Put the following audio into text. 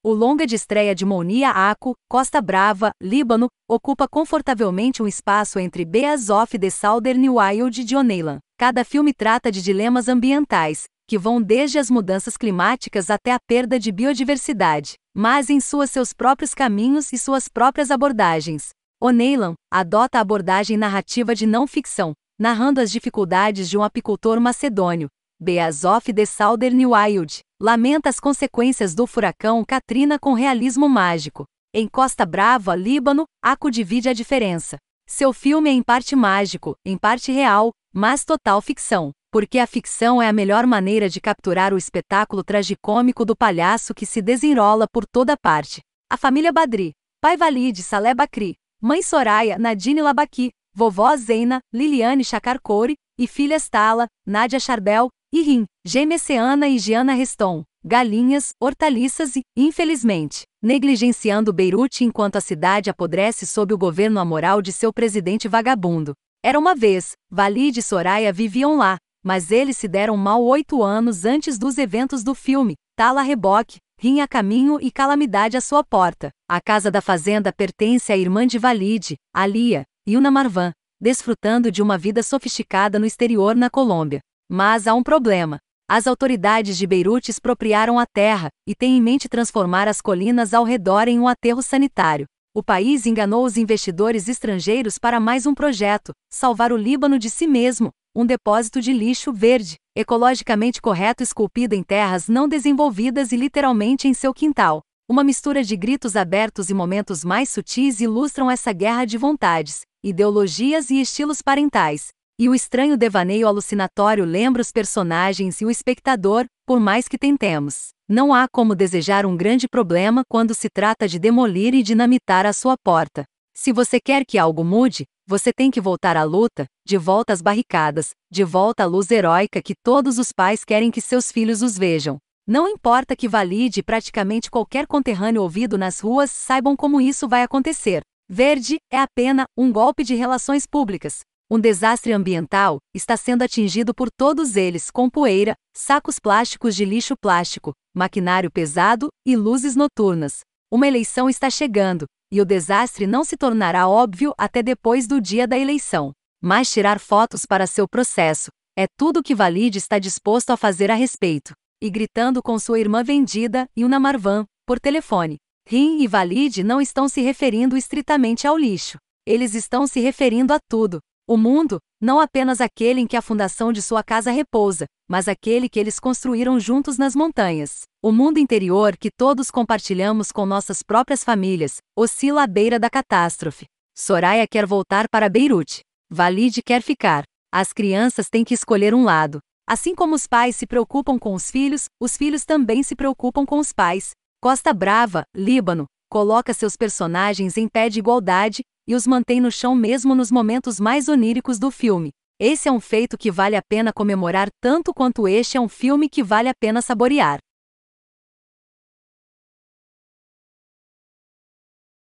O longa de estreia de Monia Aco, Costa Brava, Líbano, ocupa confortavelmente um espaço entre Beas of the Southern Wild de O'Neilan. Cada filme trata de dilemas ambientais, que vão desde as mudanças climáticas até a perda de biodiversidade, mas em suas seus próprios caminhos e suas próprias abordagens. Oneilan adota a abordagem narrativa de não ficção, narrando as dificuldades de um apicultor macedônio, Beazoff de Southern Wild lamenta as consequências do furacão Katrina com realismo mágico. Em Costa Brava, Líbano, Aco divide a diferença. Seu filme é em parte mágico, em parte real, mas total ficção, porque a ficção é a melhor maneira de capturar o espetáculo tragicômico do palhaço que se desenrola por toda parte. A família Badri, pai Valide Salé Bakri, mãe Soraya Nadine Labaki, vovó Zeina, Liliane Chakarkori e filhas Tala, Nadia Charbel, Irim, Gemeceana e Giana Reston, galinhas, hortaliças e, infelizmente, negligenciando Beirute enquanto a cidade apodrece sob o governo amoral de seu presidente vagabundo. Era uma vez, Valide e Soraya viviam lá, mas eles se deram mal oito anos antes dos eventos do filme, Tala Reboque, Rim a caminho e calamidade à sua porta. A casa da fazenda pertence à irmã de Valide, Alia, Yuna Marvan, desfrutando de uma vida sofisticada no exterior na Colômbia. Mas há um problema. As autoridades de Beirute expropriaram a terra e têm em mente transformar as colinas ao redor em um aterro sanitário. O país enganou os investidores estrangeiros para mais um projeto, salvar o Líbano de si mesmo, um depósito de lixo verde, ecologicamente correto esculpido em terras não desenvolvidas e literalmente em seu quintal. Uma mistura de gritos abertos e momentos mais sutis ilustram essa guerra de vontades, ideologias e estilos parentais, e o estranho devaneio alucinatório lembra os personagens e o espectador, por mais que tentemos. Não há como desejar um grande problema quando se trata de demolir e dinamitar a sua porta. Se você quer que algo mude, você tem que voltar à luta, de volta às barricadas, de volta à luz heróica que todos os pais querem que seus filhos os vejam. Não importa que valide praticamente qualquer conterrâneo ouvido nas ruas saibam como isso vai acontecer. Verde é apenas um golpe de relações públicas, um desastre ambiental está sendo atingido por todos eles com poeira, sacos plásticos de lixo plástico, maquinário pesado e luzes noturnas. Uma eleição está chegando, e o desastre não se tornará óbvio até depois do dia da eleição. Mas tirar fotos para seu processo é tudo que Valide está disposto a fazer a respeito. E gritando com sua irmã vendida, Yuna Marvan, por telefone. Rin e Valide não estão se referindo estritamente ao lixo. Eles estão se referindo a tudo, o mundo, não apenas aquele em que a fundação de sua casa repousa, mas aquele que eles construíram juntos nas montanhas. O mundo interior que todos compartilhamos com nossas próprias famílias, oscila à beira da catástrofe. Soraya quer voltar para Beirute. Valide quer ficar. As crianças têm que escolher um lado. Assim como os pais se preocupam com os filhos, os filhos também se preocupam com os pais. Costa Brava, Líbano, coloca seus personagens em pé de igualdade, e os mantém no chão mesmo nos momentos mais oníricos do filme. Esse é um feito que vale a pena comemorar tanto quanto este é um filme que vale a pena saborear.